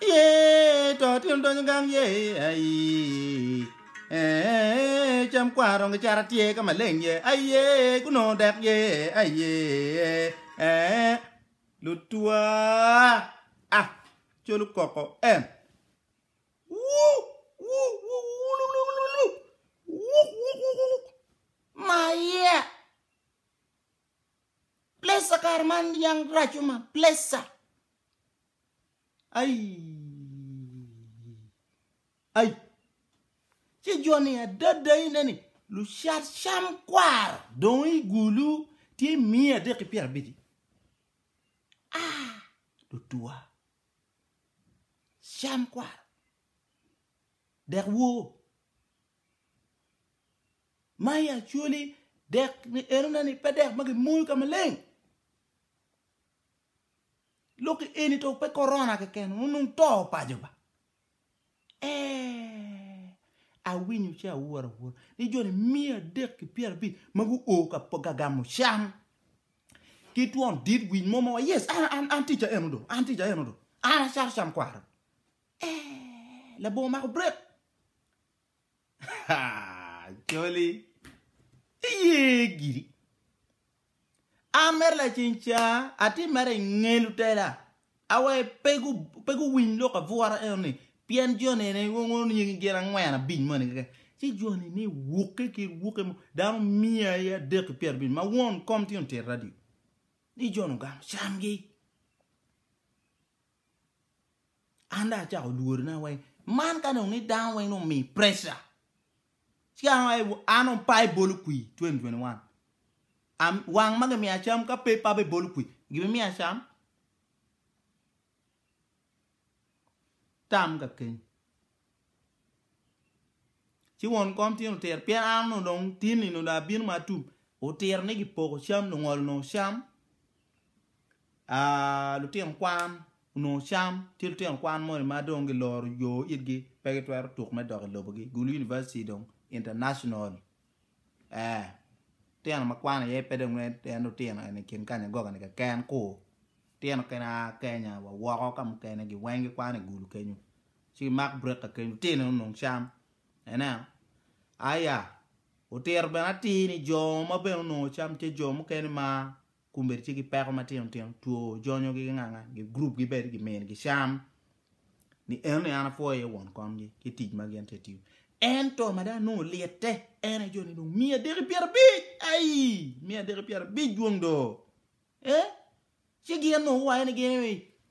ye to tim to nyang ye ai e cham kwa rong cha ra tie ka ma leng ye ai ye ku no ah cholu koko em wu wu wu wu lu lu lu lu wu wu wu wu ma ye plesa karman yang racuman plesa ai ai ci joni ya e, dada yin dani lu shar sham kwar don yi gulu ti miya e de kipiyar bidi ah do tuwa sham kwar der wo maya chuli der ni eruna ni peder magi muy kamaleng loki eni to pe corona ke ken unung to pa joba eh awinyo cha awuor awuor ni joni mia adek ki piero abich magu o kagamo sham kitwon dit winy momowa yes an, an, an tich aen odo an tich aen odo an achar sham kwaro eh labo mako brek joli iye giri amer la chincha ati mere ngelu tela awe pegu pegu winy loka vuara ni. pian jone ne ngon nyi gera ngwana bin man ga ti jone ne woke ke woke mo dan miya ya de ke pier bin ma won kom ti on te radio ni jone ga sham gi anda cha o duor na wai man ka no ni dan wai no mi pressure ti an wai anon pai e bolu kui 2021 am wang ma ga mi acham ka pe pa be e bolu kui give me acham tam ka ken ci won con tin ter pe am no dong tin ni no da bin ma tum o ter ne gi poko cham no ngol no cham a à, lu tin kwan no cham til tiền quan mới mà đông gi lor yo it gi pe gi twer tuk me dog lo gi gulu university đông international à tiền mà quan ye pe dong ne ten no tin ne ken cái này gọi là cái kan ko tyeno kene a kenya wawoko ka mukene gi weng gi kwan igulu kenyo ci mak brek ka kenyo tine unong cam ene aya utiro bene atini jo ma bene unongo cam ce jo mukene ma kumber ci gi peko matino tino tuo jonyo gi ginganga gi grup gi bed gi min gi cam ni en ni an afuo ye won kom gi ki tic ma gin te tiyo en to ma dan nuo liet te en e joni nuo mia deki pier abic ai mia deki pier abic juong do eh Chegino wayo ni gin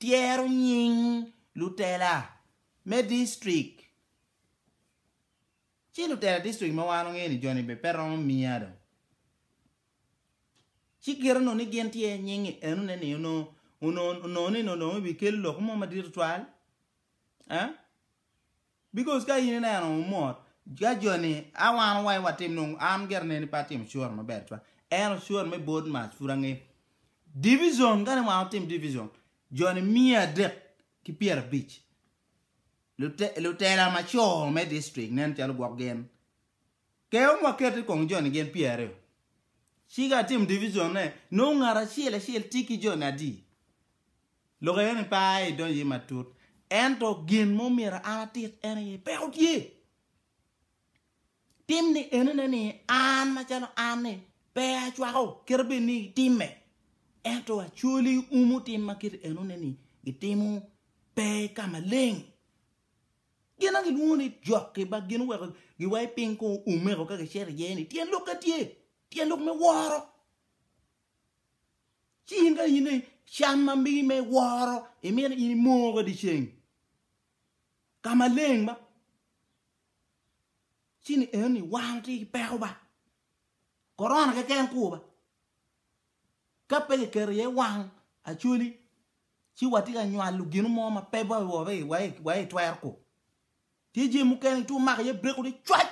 tiero nying lutela me distrik. Chi lutela distrik ma wano ng'e ni joni be per romo miya do. Chi gero no ni gin tie nying eno ne ni uno uno uno ni no no bi kel lo kumo ma dir twal. Eh? Because ka yin na yano umor. Ja joni awano wayo watim nung am ger ne ni patim shuar maber twa. Eno shuar me bod mas furang'e. ng'e. Divizyon, gane mwa an tim divizyon? Jouni miya dek ki piyere biti. Lote, lote la ma chou me distrik, nen chalou bwak gen. Ke ou mwa ketri kon jouni gen piyere. Si gwa tim divizyon ne, nou nga ra chile chile tiki joun a di. Loka yon pae donje matot. Ento gen mou mera anatit ene, pe outye. Tim ni ene nene, an ma chalou ane, pe achwakou, kirbe ni tim me. ento achuli umu tim makir eno neni gitimu pe kamaling gin a giluoni jok ki ba gin weko giwai e piny ko umeko ka gicer yeni tien luk katie tien luk me woro cin e ka ini cam mambii me woro imin ini moko diceng kamaleng ba cini enoni wan ti peko ba korona keken kuba kapege kere ye wang achuli chi watika nywal gin mo ma peba e wo be wae wae e, twer ko ti ji mu ken tu e mak ye breku ni chwat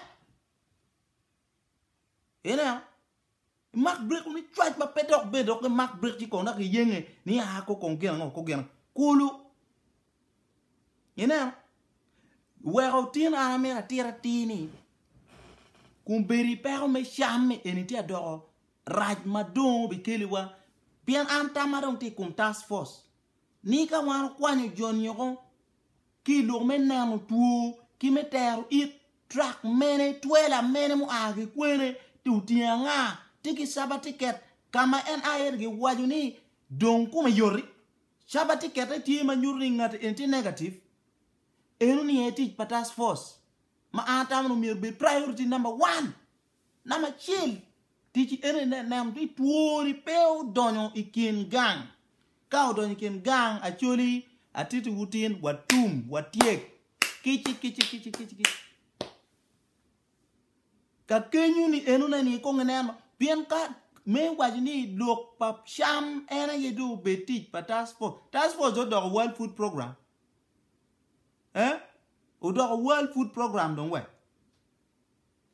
ina mak breku ni chwat ba pedok be dok mak brek ti kona ki yenge ni ha ko kon gen ko gen kulu ina wero tin ame atira tini kumberi pero me chame eni ti adoro raj madon be kelewa pien an tamadong ti kum task force ni ka war kwanyo jon yoko ki luk me nanu tuo ki me teru it truck mene twela mene mu agi kwere ti utia nga ti ki saba tiket kama en ayer gi waju ni don kuma yori saba tiket e ti ma nyuri ngati en ti negative enu ni eti pa task force ma atamu mi be priority number 1 number 2 tiji ere ne nam di tuori peu donyo ikin gang kau donyo ikin gang acholi atiti wutin watum watiek kichi kichi kichi kichi kichi ka kenyu ni enu na ni kong nen bien ka me waji ni lok pap sham ena ye do betik pa task force task force do world food program eh o world food program don we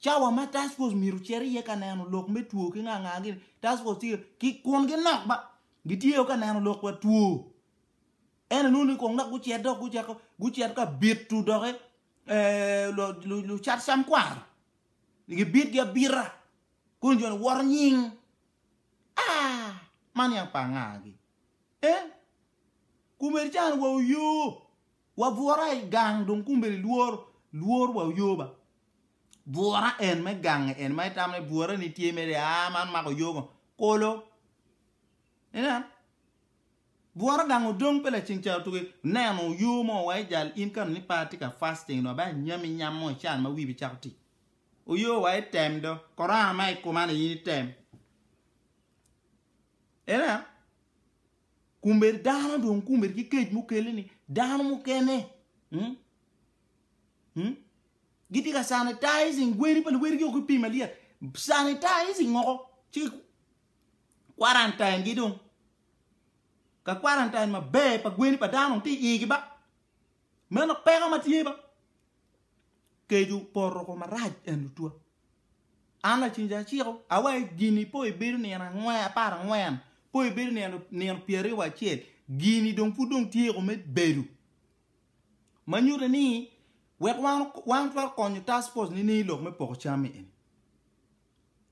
chawa ma task force miru cheri ye ya ka neno lok me tuo ki nga nga gi task force ti ki kun gi nok ba gitiyo ya ka neno lok wa tuo en eh, nu ni kong nak guchet dok guchet ko guchet ka bit tu dok e eh. eh, lo lo chat sam kwar gi bit gi bira kun jon war ah man yang pangagi eh kumer chan wa yu wa vuorai gang dong kumbe luor luor wa yo ba buora en me gange en ma itamne buora ni tiemede a ah, man mako yogo kolo enan buora gango dong pela chingchao tuge neno yomo wai e jal in kan ni pati ka fasting no ba nyami e nyamo e chan ma wibi chakti uyo wai tem do kora mai kumana yini tem enan kumber dano dong kumber ki kej mu keleni dano mu kene hmm? Hmm? giti ka sanitizing gweri pel wer gi ok ipima lier sanitizing oko oh, chi quarantine gi dong ka quarantine maber pa gweri pa dano ti igi ba meno pega ma tiye ba keju porro ko maraj en tuwa ana chinja chiro awa e gini po ibiru e ni ana ngwe apara ngwe an po ibiru e ni ana nian pieri wa chiel gini dong pudong tiye ko med beru manyure ni wek wan twar konyo task force ni ni lok me poko chami en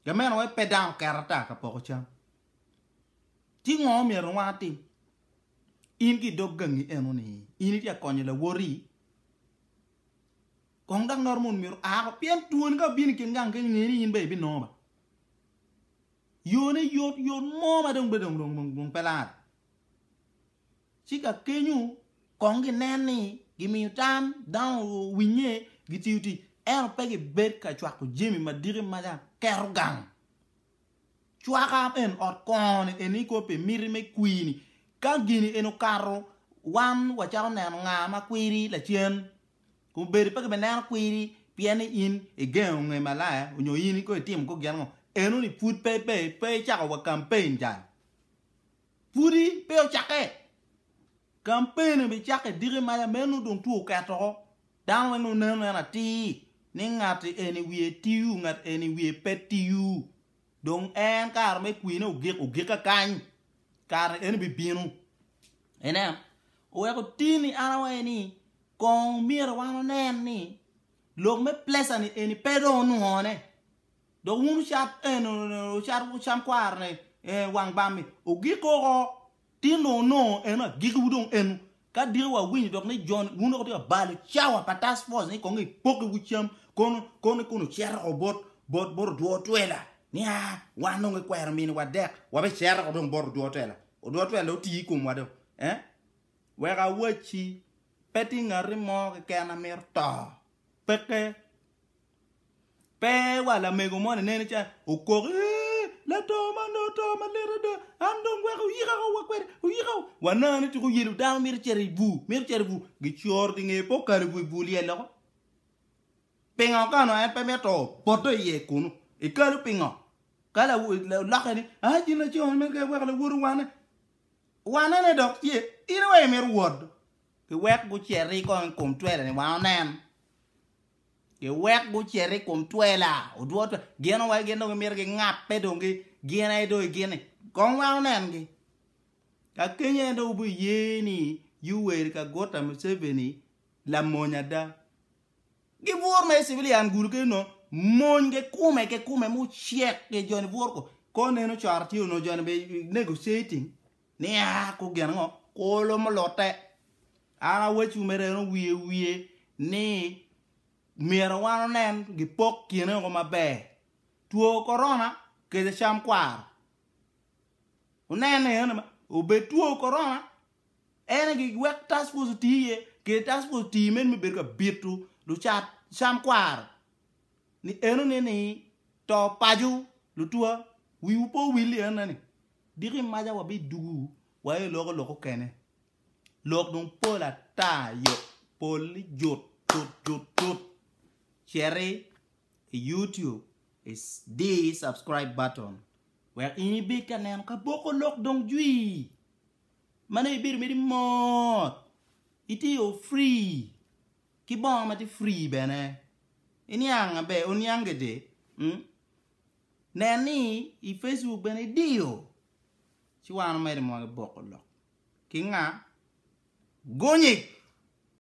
gamen ya we pe down ka poko cham ti ngo mi wati in gi dog gangi enu ni in ti konyo la wori kong dang normun mi a ah, ko pian tuon ka bin kin gang ki ni in be bin no ba yot yot mo ma dong be dong dong dong pelat chika kenyu kong gi nen ni gimi utam dan winye giti uti er pegi bet ka chwa ko jemi madiri maja kergang chwa ka en ot kon en iko pe miri me kwini ka gini eno karo wan wa chao nen nga ma kwiri la chien ku beri pegi benen kwiri piene in e geo nge malaya unyo e, in ko e, tim ko gyan ngo eno ni put pe pe pe chako wa campaign ja puri pe o chake kampeni bi chake diri maya menu dun tuo ketoko dano wenu neno yana ti ni ngati eni wie tiyu ngati eni wie pet tiyu dun en kar me kwine ugek ugeka kany kar eni bi binu ene uweko tini arawa eni kong mira wano nen ni lok me plesa ni eni pedo unu hone dok wunu chat eno eh, chat cham kwar ne eh, wang bami ugeko ko Ti nou nou enou, eh, gigi wou don enou, eh, ka diri wawinj dok ne yon, yon dok te wabale, tia wapan tas fos, ne kongi poki wichem, kongi, kongi kongi, chere wabot, bot, bot, do otwe la. Nya, wan nongi kwa ermine wadek, wabe chere wabot do otwe la. O do otwe la, oti yikoum wade. Eh? Wera wachi, peti ngari mor ke kena mertan. Peke, pe wala megoumoni nene chan, okorin, la toma no toma lera de andon gwa u yiga wa kwer u yiga wana ni tu yelu dal mir cheri bu mir cheri bu gi chor dinge e po kar bu e bu li e la pinga kano e pe meto poto ye kunu e kar pinga kala u la khani a ji na chon mer ga wa la wuru wana wana ne dok ye ina wa mer wod ke wek gu cheri ko en kum twere ni wana nen giwek bucheri kum twela oduot gin owe gin dong gimir gi ngape dong gi gin aido gini kong wa onen gi ka kenya ndo ubu yeni yuwer ka gota museveni la monya da gi vuor me civilian gul ke no mon ge kume ke kume mu chek ge jon vuor ko ko neno char tiyo no jon be negotiating ni a ah, ko gen ngo kolo mo lote ara wechu mere no wie wie ni mier wano nen gi pok kienego maber tuo korona kete cham kwar unene yanema obed tuo korona en gi wek task force tiye kete task force ti men mibed ka bitu cham kwar ni eno nini to paju lu tuo wiu po wili enani digi maja wabi dugu waye logo loko kene lok dong pola tayo poli jot jot jot jot Share YouTube is the subscribe button where ini be kanen ka lock dong jui mana ibir meri mod? iti yo free ki bong mati free bene ini yang be on yang gede hmm? nani i facebook bene dio ci wan meri mo boko lok ki Kinga. gonyik